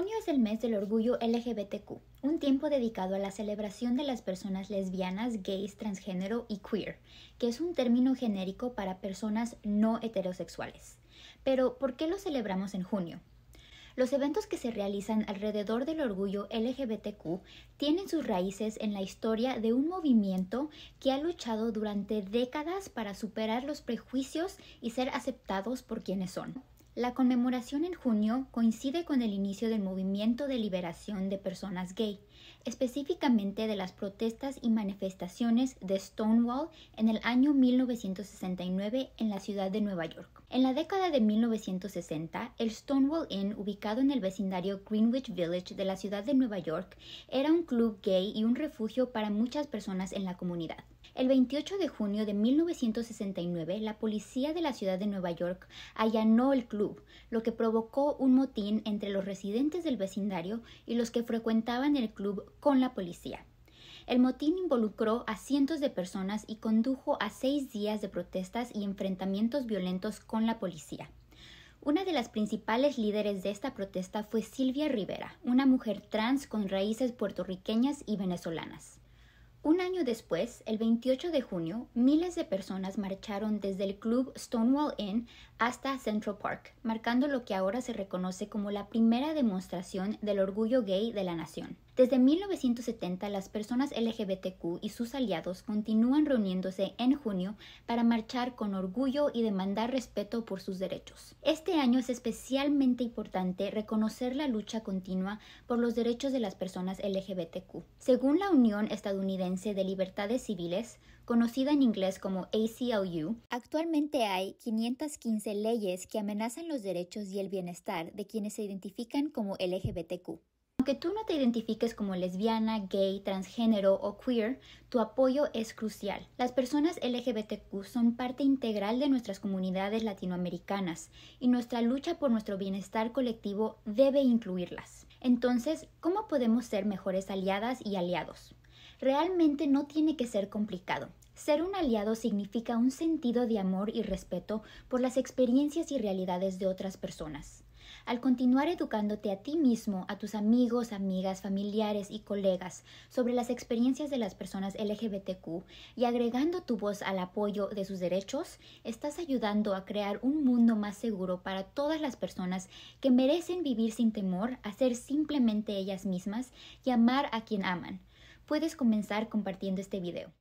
Junio es el mes del orgullo LGBTQ, un tiempo dedicado a la celebración de las personas lesbianas, gays, transgénero y queer, que es un término genérico para personas no heterosexuales. Pero, ¿por qué lo celebramos en junio? Los eventos que se realizan alrededor del orgullo LGBTQ tienen sus raíces en la historia de un movimiento que ha luchado durante décadas para superar los prejuicios y ser aceptados por quienes son. La conmemoración en junio coincide con el inicio del movimiento de liberación de personas gay, específicamente de las protestas y manifestaciones de Stonewall en el año 1969 en la ciudad de Nueva York. En la década de 1960, el Stonewall Inn, ubicado en el vecindario Greenwich Village de la ciudad de Nueva York, era un club gay y un refugio para muchas personas en la comunidad. El 28 de junio de 1969, la policía de la ciudad de Nueva York allanó el club lo que provocó un motín entre los residentes del vecindario y los que frecuentaban el club con la policía. El motín involucró a cientos de personas y condujo a seis días de protestas y enfrentamientos violentos con la policía. Una de las principales líderes de esta protesta fue Silvia Rivera, una mujer trans con raíces puertorriqueñas y venezolanas. Un año después, el 28 de junio, miles de personas marcharon desde el club Stonewall Inn hasta Central Park, marcando lo que ahora se reconoce como la primera demostración del orgullo gay de la nación. Desde 1970, las personas LGBTQ y sus aliados continúan reuniéndose en junio para marchar con orgullo y demandar respeto por sus derechos. Este año es especialmente importante reconocer la lucha continua por los derechos de las personas LGBTQ. Según la Unión Estadounidense de Libertades Civiles, conocida en inglés como ACLU, actualmente hay 515 leyes que amenazan los derechos y el bienestar de quienes se identifican como LGBTQ. Aunque tú no te identifiques como lesbiana, gay, transgénero o queer, tu apoyo es crucial. Las personas LGBTQ son parte integral de nuestras comunidades latinoamericanas y nuestra lucha por nuestro bienestar colectivo debe incluirlas. Entonces, ¿cómo podemos ser mejores aliadas y aliados? Realmente no tiene que ser complicado. Ser un aliado significa un sentido de amor y respeto por las experiencias y realidades de otras personas al continuar educándote a ti mismo, a tus amigos, amigas, familiares y colegas sobre las experiencias de las personas LGBTQ y agregando tu voz al apoyo de sus derechos, estás ayudando a crear un mundo más seguro para todas las personas que merecen vivir sin temor, hacer ser simplemente ellas mismas y amar a quien aman. Puedes comenzar compartiendo este video.